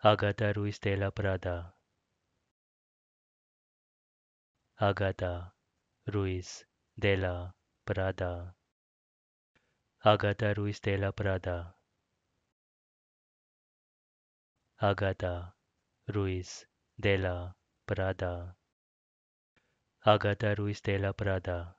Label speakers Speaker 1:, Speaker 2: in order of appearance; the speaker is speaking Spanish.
Speaker 1: Agatha Ruiz de la Prada.
Speaker 2: Agatha Ruiz de la Prada. Agatha Ruiz de la Prada. Agatha Ruiz de la Prada. Agatha Ruiz de la
Speaker 1: Prada.